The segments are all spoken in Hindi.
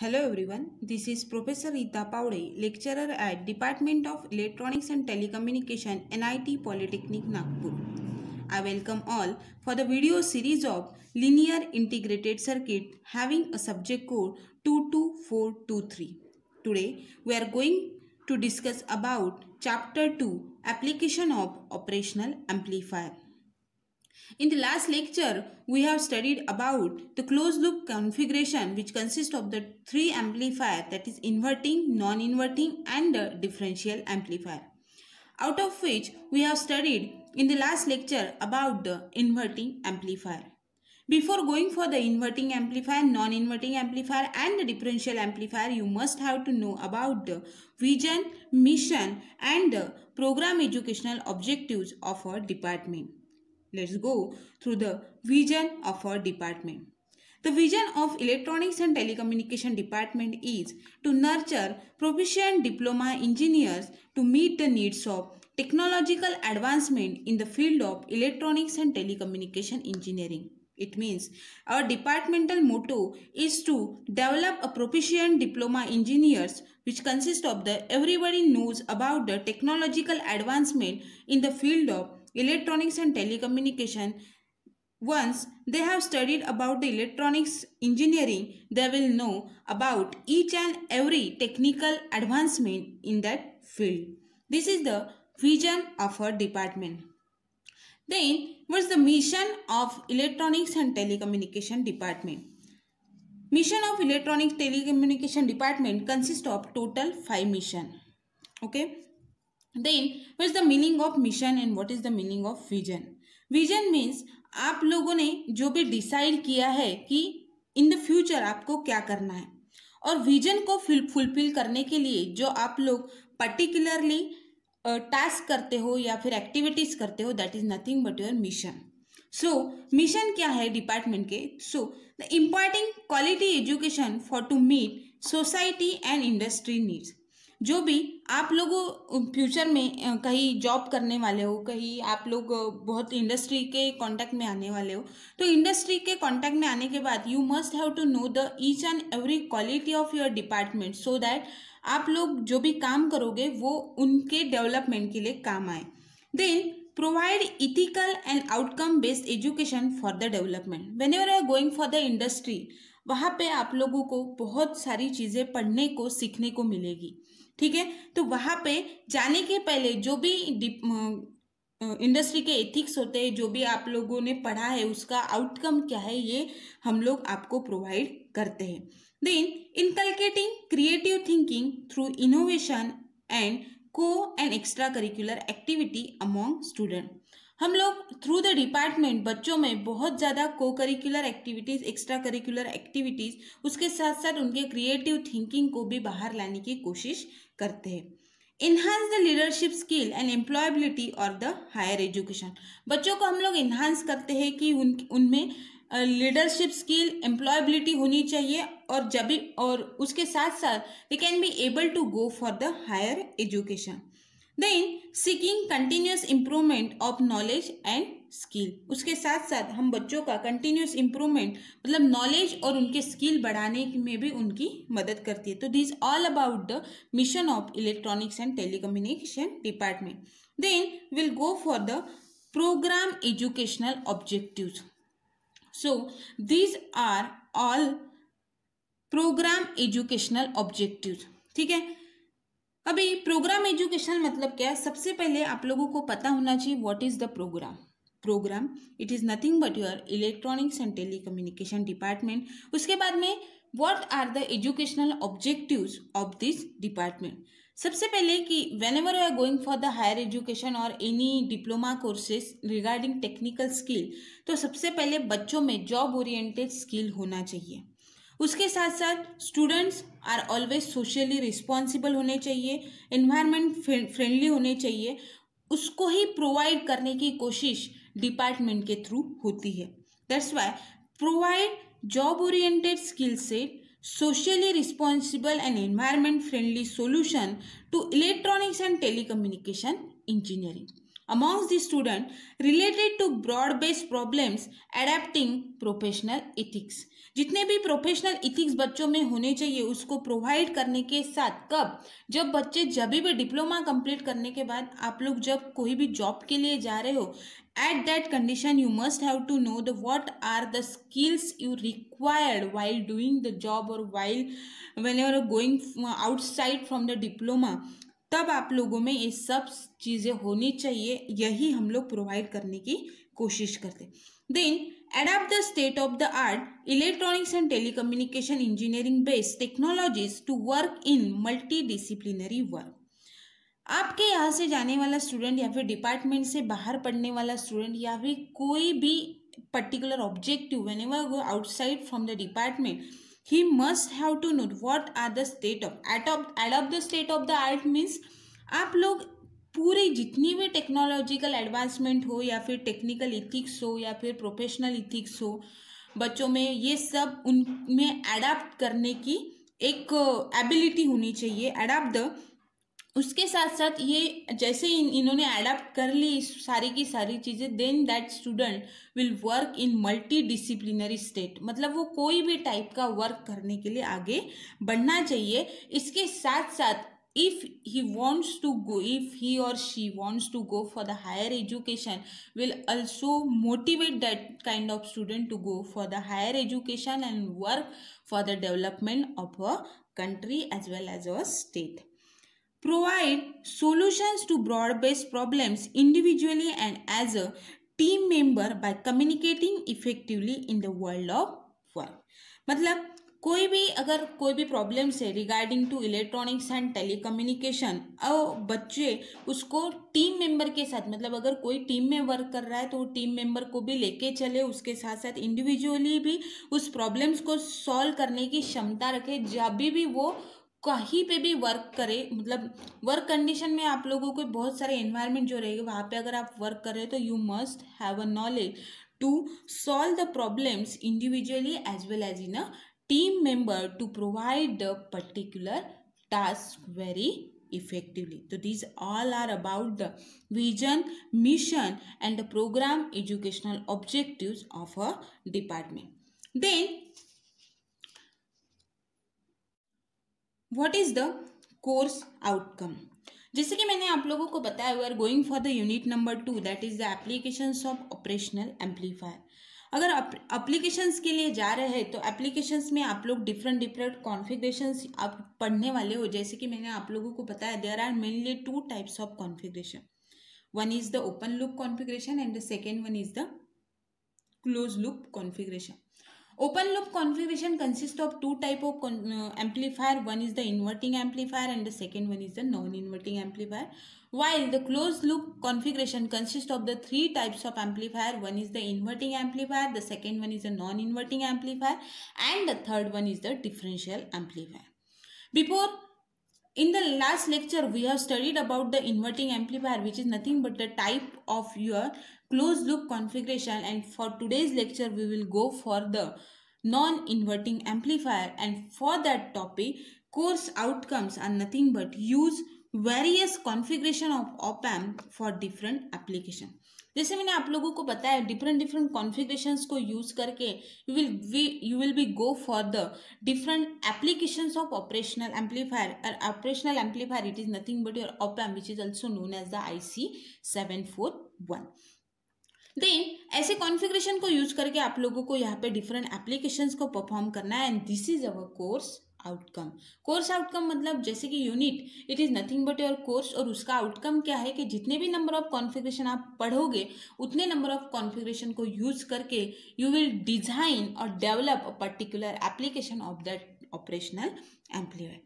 Hello everyone, this is Professor Rita Pavde, lecturer at Department of Electronics and Telecommunication, NIT Polytechnic Nagpur. I welcome all for the video series of Linear Integrated Circuit having a subject code 22423. Today we are going to discuss about Chapter 2 Application of Operational Amplifier. In the last lecture, we have studied about the closed-loop configuration which consists of the three amplifier that is inverting, non-inverting and the differential amplifier. Out of which we have studied in the last lecture about the inverting amplifier. Before going for the inverting amplifier, non-inverting amplifier and the differential amplifier, you must have to know about the vision, mission and the program educational objectives of our department. Let's go through the vision of our department. The vision of Electronics and Telecommunication Department is to nurture proficient diploma engineers to meet the needs of technological advancement in the field of electronics and telecommunication engineering. It means our departmental motto is to develop a proficient diploma engineers which consists of the everybody knows about the technological advancement in the field of electronics and telecommunication. Once they have studied about the electronics engineering, they will know about each and every technical advancement in that field. This is the vision of our department. Then what is the mission of electronics and telecommunication department. Mission of electronics telecommunication department consists of total five mission. Okay, then what is the meaning of mission and what is the meaning of vision vision means आप लोगों ने जो भी डिसाइड किया है कि इन द फ्यूचर आपको क्या करना है और विजन को फुलफिल करने के लिए जो आप लोग पर्टिकुलरली टास्क करते हो या फिर एक्टिविटीज़ करते हो that is nothing but your mission so mission क्या है डिपार्टमेंट के so the importing quality education for to meet society and industry needs जो भी आप लोग फ्यूचर में कहीं जॉब करने वाले हो कहीं आप लोग बहुत इंडस्ट्री के कांटेक्ट में आने वाले हो तो इंडस्ट्री के कांटेक्ट में आने के बाद you must have to know the each and every quality of your department so that आप लोग जो भी काम करोगे वो उनके डेवलपमेंट के लिए काम आए then provide ethical and outcome based education for the development when your are going for the industry वहाँ पे आप लोगों को बहुत सारी चीज़ें पढ़ने को सीखने को मिलेगी ठीक है तो वहाँ पे जाने के पहले जो भी इंडस्ट्री के एथिक्स होते हैं जो भी आप लोगों ने पढ़ा है उसका आउटकम क्या है ये हम लोग आपको प्रोवाइड करते हैं then inculcating creative thinking through innovation and co and extra curricular activity among student हम लोग थ्रू द डिपार्टमेंट बच्चों में बहुत ज़्यादा co curricular activities extra curricular activities उसके साथ साथ उनके क्रिएटिव थिंकिंग को भी बाहर लाने की कोशिश करते हैं enhance the leadership skill and employability और द हायर एजुकेशन बच्चों को हम लोग इन्हांस करते हैं कि उन उनमें लीडरशिप स्किल एम्प्लॉयबिलिटी होनी चाहिए और जब और उसके साथ साथ they can be able to go for the higher education then seeking continuous improvement of knowledge and skill उसके साथ साथ हम बच्चों का कंटिन्यूस इम्प्रूवमेंट मतलब नॉलेज और उनके स्किल बढ़ाने में भी उनकी मदद करती है तो this all about the mission of electronics and telecommunication department then will go for the program educational objective so these are all program educational objective ठीक है अभी प्रोग्राम एजुकेशनल मतलब क्या है सबसे पहले आप लोगों को पता होना चाहिए what is the program program it is nothing but your electronics and telecommunication department उसके बाद में what are the educational objectives of this department सबसे पहले कि whenever you are going for the higher education और any diploma courses regarding technical skill तो सबसे पहले बच्चों में जॉब ओरिएंटेड स्किल होना चाहिए उसके साथ साथ students are always socially responsible होने चाहिए इन्वायरमेंट फ्रेंडली होने चाहिए उसको ही प्रोवाइड करने की कोशिश डिपार्टमेंट के थ्रू होती है that's why provide job oriented skill set socially responsible and environment friendly solution to electronics and telecommunication engineering amongst the student related to broad based problems adapting professional ethics जितने भी प्रोफेशनल इथिक्स बच्चों में होने चाहिए उसको प्रोवाइड करने के साथ कब जब बच्चे जब भी डिप्लोमा कंप्लीट करने के बाद आप लोग जब कोई भी जॉब के लिए जा रहे हो at that condition you must have to know the what are the skills you required while doing the job or while whenever going outside from the diploma तब आप लोगों में ये सब चीज़ें होनी चाहिए यही हम लोग प्रोवाइड करने की कोशिश करते देन adapt the state of the art electronics and engineering based technologies to work in multidisciplinary work आपके यहाँ से जाने वाला स्टूडेंट या फिर डिपार्टमेंट से बाहर पढ़ने वाला स्टूडेंट या फिर कोई भी particular objective whenever go outside from the department he must have to know what are the state of adopt adopt the state of the art means आप लोग पूरी जितनी भी टेक्नोलॉजिकल एडवांसमेंट हो या फिर टेक्निकल इथिक्स हो या फिर प्रोफेशनल इथिक्स हो बच्चों में ये सब उनमें अडाप्ट करने की एक एबिलिटी होनी चाहिए अडाप्ट द उसके साथ साथ ये जैसे इन, इन्होंने अडाप्ट कर ली सारी की सारी चीज़ें then that student will work in multidisciplinary state मतलब वो कोई भी टाइप का वर्क करने के लिए आगे बढ़ना चाहिए इसके साथ साथ if he wants to go if he or she wants to go for the higher education will also motivate that kind of student to go for the higher education and work for the development of a country as well as a state provide solutions to broad-based problems individually and as a team member by communicating effectively in the world of work मतलब कोई भी अगर कोई भी प्रॉब्लम्स है regarding to electronics and telecommunication और बच्चे उसको टीम मेंबर के साथ मतलब अगर कोई टीम में वर्क कर रहा है तो टीम मेंबर को भी लेके चले उसके साथ साथ इंडिविजुअली भी उस प्रॉब्लम्स को सॉल्व करने की क्षमता रखे जब भी वो कहीं पे भी वर्क करें मतलब वर्क कंडीशन में आप लोगों को बहुत सारे एनवायरनमेंट जो रहेगा वहाँ पे अगर आप वर्क कर रहे हो तो you must have a knowledge to solve the problems individually as well as in a team member to provide the particular task very effectively so these all are about the vision mission and the program educational objectives of a department then what is the course outcome जैसे कि मैंने आप लोगों को बताया we are going for the unit number two that is the application of operational amplifier अगर अप्लीकेशंस के लिए जा रहे हैं तो एप्लीकेशंस में आप लोग डिफरेंट डिफरेंट कॉन्फ़िगरेशंस आप पढ़ने वाले हो जैसे कि मैंने आप लोगों को बताया there are mainly two types of configuration one is the open loop configuration and the second one is the close loop configuration Open loop configuration consists of two type of uh, amplifier. One is the inverting amplifier and the second one is the non-inverting amplifier. While the closed loop configuration consists of the three types of amplifier. One is the inverting amplifier, the second one is the non-inverting amplifier and the third one is the differential amplifier. Before in the last lecture, we have studied about the inverting amplifier which is nothing but the type of your closed loop configuration and for today's lecture, we will go for the non-inverting amplifier and for that topic, course outcomes are nothing but use various configuration of op-amp for different application. जैसे मैंने आप लोगों को बताया डिफरेंट डिफरेंट कॉन्फिग्रेशन को यूज करके you will we you will be go for the different application of operational amplifier और operational amplifier it is nothing but your op amp which is also known as the I C seven four one then ऐसे कॉन्फ़िगरेशन को यूज करके आप लोगों को यहाँ पे डिफरेंट एप्लीकेशंस को परफॉर्म करना है and this is our course outcome course outcome मतलब जैसे कि unit it is nothing but your course और उसका आउटकम क्या है कि जितने भी नंबर ऑफ कॉन्फिग्रेशन आप पढ़ोगे उतने नंबर ऑफ कॉन्फिग्रेशन को यूज करके यू विल डिजाइन और develop a particular application of that operational amplifier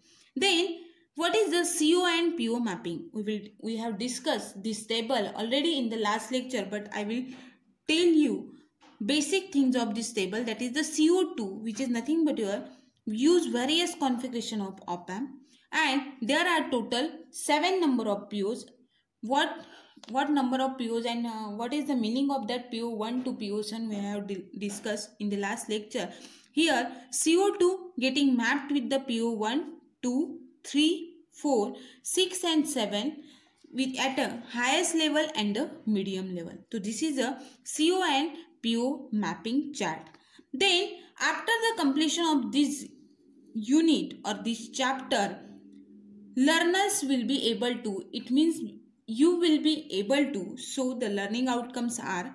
then what is the C O and P O mapping we will we have discuss this table already in the last lecture but I will tell you basic things of this table that is the C O two which is nothing but your use various configuration of op-amp and there are total 7 number of POs. What what number of POs and uh, what is the meaning of that PO1 to PO7 we have discussed in the last lecture. Here CO2 getting mapped with the PO1, 2, 3, 4, 6 and 7 with at a highest level and a medium level. So this is a CO and PO mapping chart. Then after the completion of this unit or this chapter learners will be able to it means you will be able to so the learning outcomes are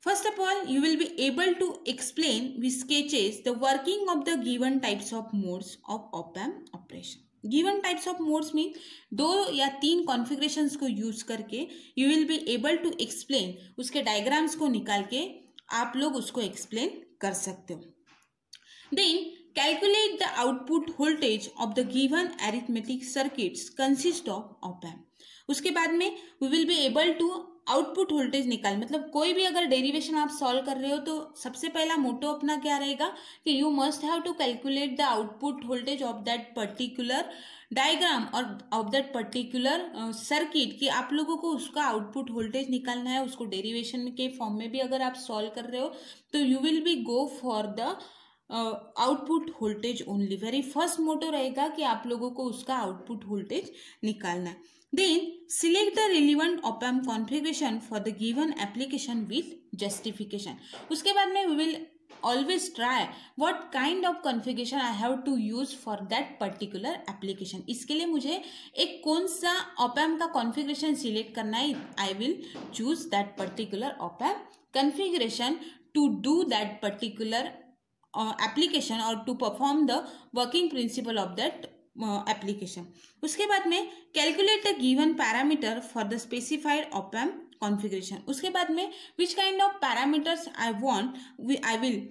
first of all you will be able to explain with sketches the working of the given types of modes of op amp operation given types of modes mean do ya teen configurations ko use karke you will be able to explain uske diagrams ko nikal ke aap log usko explain kar sakte ho then Calculate the output voltage of the given arithmetic circuits consist of op amp. उसके बाद में we will be able to output voltage निकाल मतलब कोई भी अगर डेरिवेशन आप सॉल्व कर रहे हो तो सबसे पहला मोटो अपना क्या रहेगा कि you must have to calculate the output voltage of that particular diagram और ऑफ दैट पर्टिकुलर सर्किट कि आप लोगों को उसका आउटपुट वोल्टेज निकालना है उसको डेरिवेशन के फॉर्म में भी अगर आप सॉल्व कर रहे हो तो you will be go for the output voltage only very first motto रहेगा कि आप लोगों को उसका आउटपुट वोल्टेज निकालना है then select the relevant op amp configuration for the given application with justification उसके बाद में we will always try what kind of configuration I have to use for that particular application इसके लिए मुझे एक कौन सा ओपैम का कॉन्फिग्रेशन सिलेक्ट करना है I will choose that particular op amp configuration to do that particular uh, application or to perform the working principle of that uh, application. उसके बाद में calculate the given parameter for the specified op amp configuration. उसके बाद में which kind of parameters I want we I will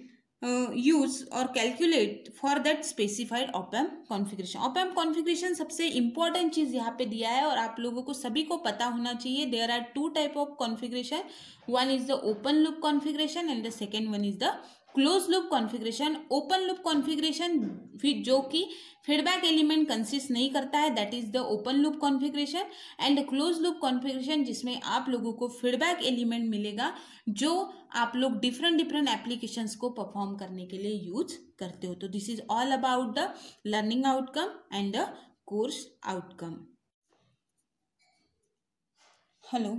uh, use or calculate for that specified op amp configuration. Op amp configuration सबसे important चीज़ यहाँ पे दिया है और आप लोगों को सभी को पता होना चाहिए there are two type of configuration. One is the open loop configuration and the second one is the close loop configuration open loop configuration फिर जो कि फीडबैक एलिमेंट कंसिस्ट नहीं करता है that is the open loop configuration and close loop configuration जिसमें आप लोगों को फीडबैक एलिमेंट मिलेगा जो आप लोग डिफरेंट डिफरेंट एप्लीकेशंस को परफॉर्म करने के लिए यूज करते हो तो this is all about the learning outcome and the course outcome hello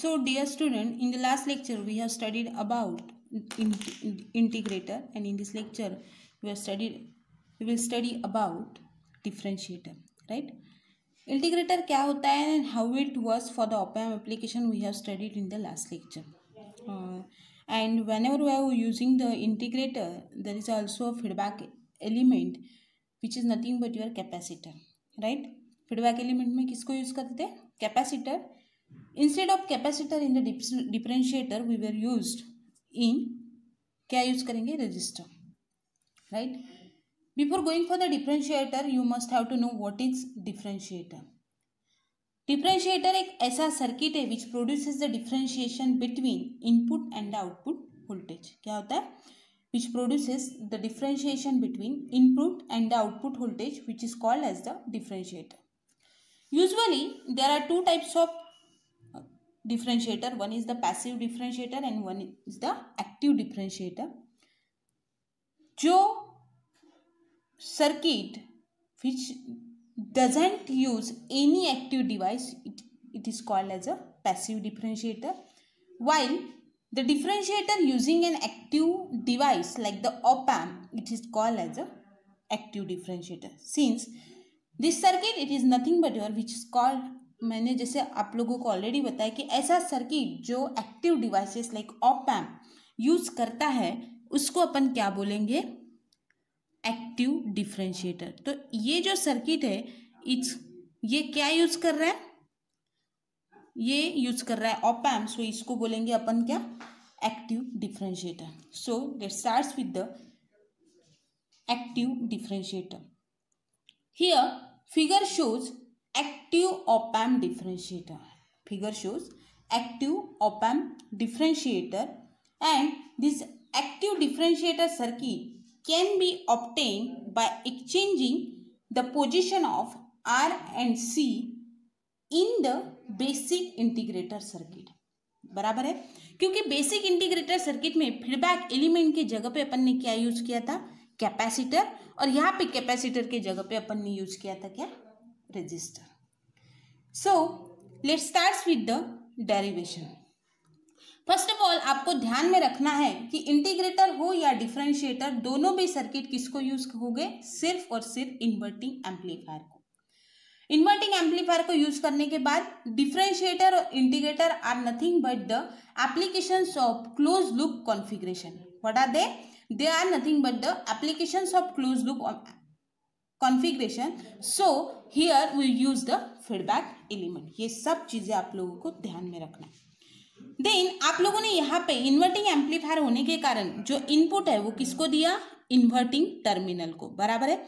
so dear student in the last lecture we have studied about integrator and in this lecture we have studied we will study about differentiator right integrator क्या होता है and how it works for the op amp application we have studied in the last lecture uh, and whenever we are using the integrator there is also a feedback element which is nothing but your capacitor right feedback element में किसको use करते थे capacitor instead of capacitor in the differentiator we were used इन क्या यूज करेंगे resistor right before going for the differentiator you must have to know what is differentiator differentiator एक ऐसा सर्किट है which produce the differentiation between input and output voltage क्या होता है which produce the differentiation between input and the output voltage which is called as the differentiator usually there are two types of differentiator. One is the passive differentiator and one is the active differentiator. So, circuit which doesn't use any active device, it, it is called as a passive differentiator. While the differentiator using an active device like the op-amp, it is called as a active differentiator. Since this circuit, it is nothing but your which is called मैंने जैसे आप लोगों को ऑलरेडी बताया कि ऐसा सर्किट जो active devices like op amp use करता है उसको अपन क्या बोलेंगे एक्टिव डिफ्रेंशिएटर तो ये जो सर्किट है इट्स ये क्या यूज़ कर रहा है ये यूज़ कर रहा है ऑप एम्प सो इसको बोलेंगे अपन क्या active differentiator so that start with the active differentiator here figure shows active op amp differentiator figure shows active op amp differentiator and this active differentiator circuit can be obtain by exchanging the position of R and C in the basic integrator circuit बराबर है क्योंकि बेसिक इंटीग्रेटर सर्किट में फीडबैक एलिमेंट के जगह पे अपन ने क्या यूज किया था कैपेसिटर और यहाँ पे कैपेसिटर के जगह पे अपन ने यूज किया था क्या register. So let's start with the derivation. First of all आपको ध्यान में रखना है कि इंटीग्रेटर हो या डिफ्रेंशिएटर दोनों भी सर्किट किसको यूज होंगे सिर्फ और सिर्फ इन्वर्टिंग एम्पलीफायर को इन्वर्टिंग एम्पलीफायर को यूज करने के बाद डिफ्रेंशिएटर और integrator are nothing but the application of close loop configuration what are they they are nothing but the application of close loop configuration so here we use the feedback element ये सब चीज़ें आप लोगों को ध्यान में रखना देन आप लोगों ने यहाँ पे इन्वर्टिंग एम्पलीफायर होने के कारण जो इनपुट है वो किसको दिया इन्वर्टिंग टर्मिनल को बराबर है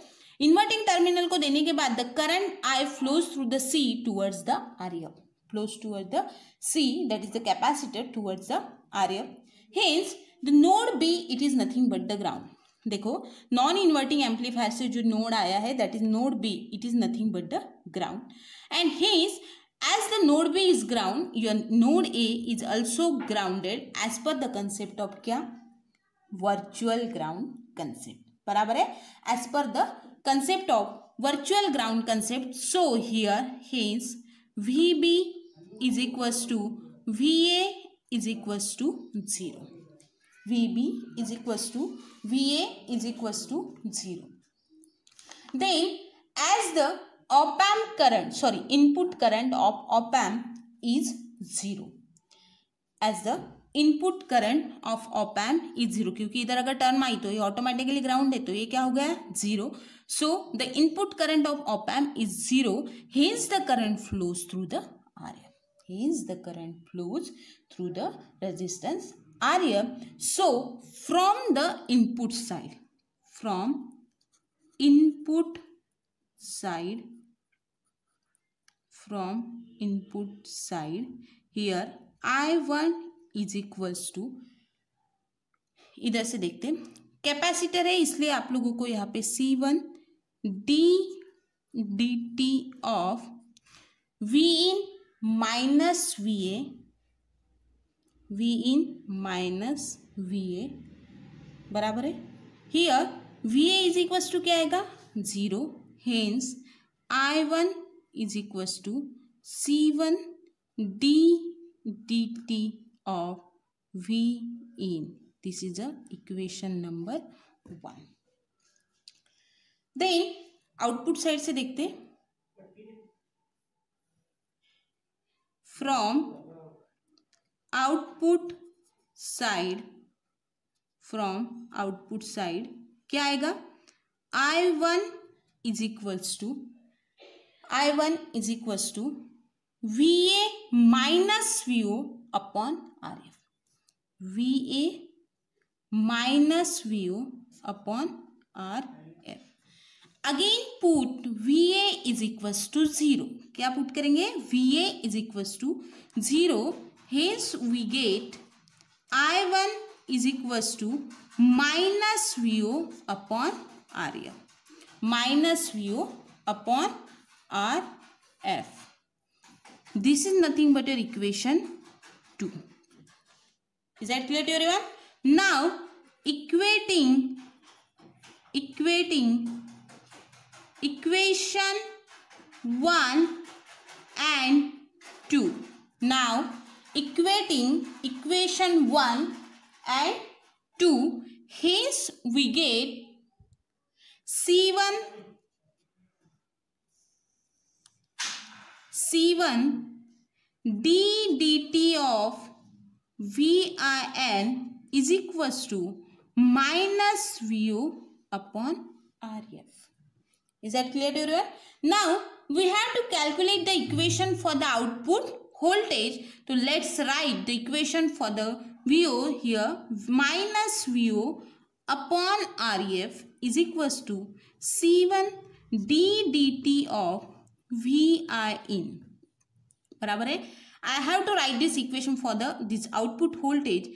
इन्वर्टिंग टर्मिनल को देने के बाद the current I flows through the C towards the R flows toward the C that is the capacitor towards the RF. Hence the node B it is nothing but the ground देखो नॉन इन्वर्टिंग एम्पलीफायर से जो नोड आया है that is node B it is nothing but the ground and hence as the node B is ground your node A is also grounded as per the concept of क्या वर्चुअल ग्राउंड कंसेप्ट बराबर है as per the concept of virtual ground concept so here hence V B is equals to V A is equals to zero VB is equals to VA is equals to 0. Then as the op amp current, sorry, input current of op amp is 0. As the input current of op amp is zero क्योंकि इधर अगर टर्म आई तो ये ऑटोमेटिकली ग्राउंड है तो ये क्या हो गया जीरो so the input current of op is zero hence the current flows through the R M hence the current flows through the resistance Arya. So from the input side, from input side, from input side, here I1 is equals to इधर से देखते हैं कैपेसिटर है इसलिए आप लोगों को यहाँ पे C1 one D D T of V in minus V A V in minus V A बराबर है here V A is equals to क्या आएगा zero hence I one is equals to C one D D T of V in this is a equation number one then output side से देखते from output side from output side क्या आएगा I one is equals to I one is equals to V A minus V O upon R F V A minus V O upon R F again put V A is equals to zero क्या पुट करेंगे V A is equals to zero Hence we get I1 is equals to minus VO upon RF. Minus VO upon RF. This is nothing but your equation 2. Is that clear to everyone? Now equating equating equation 1 and 2. Now equating equation 1 and 2. Hence, we get C1, C1 d dt of VIN is equals to minus VU upon RF. Is that clear to everyone? Now, we have to calculate the equation for the output voltage so let's write the equation for the VO here minus VO upon RF is equals to C1 d dt of VI in बराबर है I have to write this equation for the this output voltage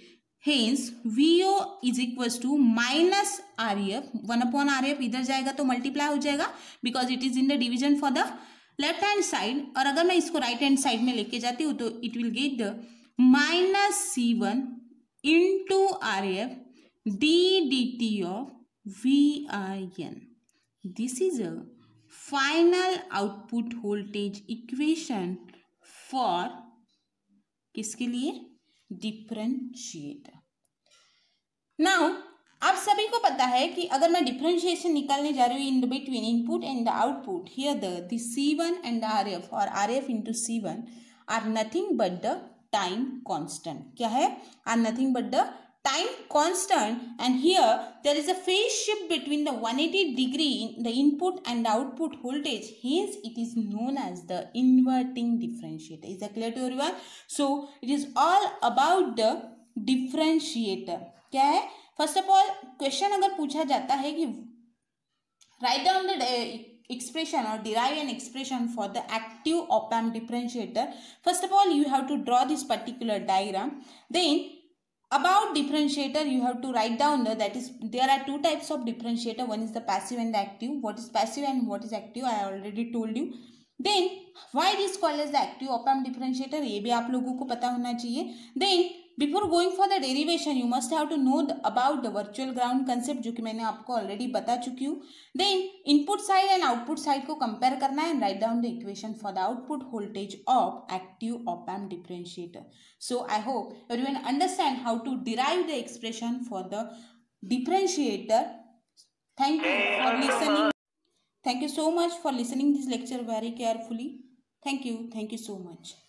hence VO is equals to minus RF 1 upon RF इधर जाएगा तो मल्टीप्लाई हो जाएगा because it is in the division for the left hand side और अगर मैं इसको राइट हैंड साइड में लेके जाती हूँ तो it will get the minus C one into R F D D T of V I N this is a final output voltage equation for किसके लिए डिफरेंशिएटर नाउ आप सभी को पता है कि अगर मैं डिफ्रेंशिएशन निकालने जा रही हूँ in the between input and the output here the the one and R F और R F into C one are nothing but the time constant क्या है are nothing but the time constant and here there is a phase shift between the one eighty degree in the input and the output voltage hence it is known as the inverting differentiator is a clear to every so it is all about the differentiator क्या है फर्स्ट ऑफ ऑल क्वेश्चन अगर पूछा जाता है कि राइट डाउन द एक्सप्रेशन और derive an expression for the active op amp differentiator first of all you have to draw this particular diagram then about differentiator you have to write down that is there are two types of differentiator one is the passive and active what is passive and what is active I already told you then why this call is the active op amp differentiator ये भी आप लोगों को पता होना चाहिए then before going for the derivation you must have to know about the virtual ground concept जो कि मैंने आपको ऑलरेडी बता चुकी हूँ then input side and output side को कंपेयर करना है and write down the equation for the output voltage of active op amp differentiator so I hope can understand how to derive the expression for the differentiator thank you for listening thank you so much for listening this lecture very carefully thank you thank you so much